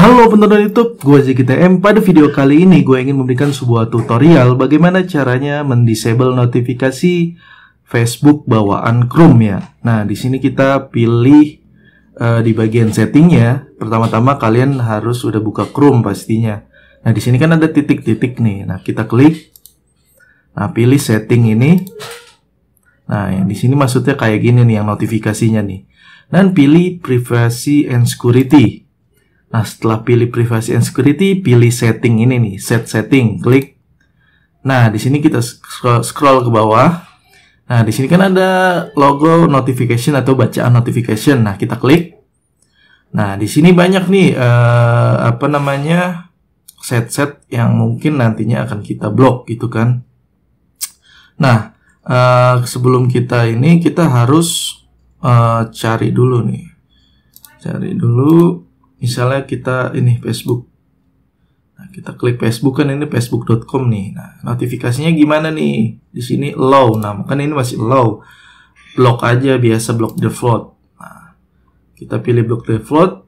Halo penonton YouTube, gue M. Pada video kali ini gue ingin memberikan sebuah tutorial bagaimana caranya mendisable notifikasi Facebook bawaan Chrome ya. Nah, di sini kita pilih uh, di bagian settingnya. Pertama-tama kalian harus udah buka Chrome pastinya. Nah, di sini kan ada titik-titik nih. Nah, kita klik. Nah, pilih setting ini. Nah, yang di sini maksudnya kayak gini nih yang notifikasinya nih. Dan pilih privacy and security. Nah, setelah pilih privacy and security, pilih setting ini nih, set setting, klik. Nah, di sini kita scroll, ke bawah. Nah, di sini kan ada logo notification atau bacaan notification. Nah, kita klik. Nah, di sini banyak nih eh, apa namanya? set-set yang mungkin nantinya akan kita blok gitu kan. Nah, eh, sebelum kita ini kita harus eh, cari dulu nih. Cari dulu misalnya kita ini Facebook nah, kita klik Facebook kan ini facebook.com nih nah notifikasinya gimana nih di sini low, nah kan ini masih low. blok aja biasa blok default. nah, kita pilih blok default,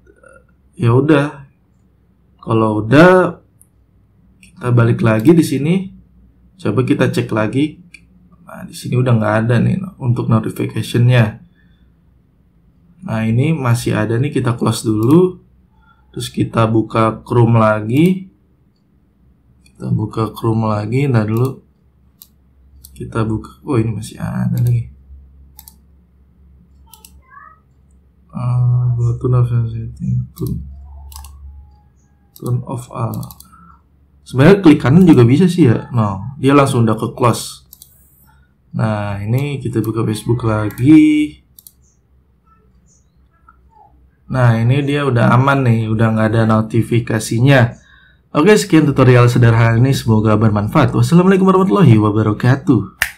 ya udah kalau udah kita balik lagi di sini coba kita cek lagi nah di sini udah nggak ada nih untuk notificationnya nah ini masih ada nih kita close dulu terus kita buka Chrome lagi kita buka Chrome lagi nah dulu kita buka oh ini masih ada lagi uh, go to setting turn, turn off all ah. sebenarnya klik kanan juga bisa sih ya no dia langsung udah ke close nah ini kita buka Facebook lagi Nah ini dia udah aman nih, udah nggak ada notifikasinya. Oke sekian tutorial sederhana ini, semoga bermanfaat. Wassalamualaikum warahmatullahi wabarakatuh.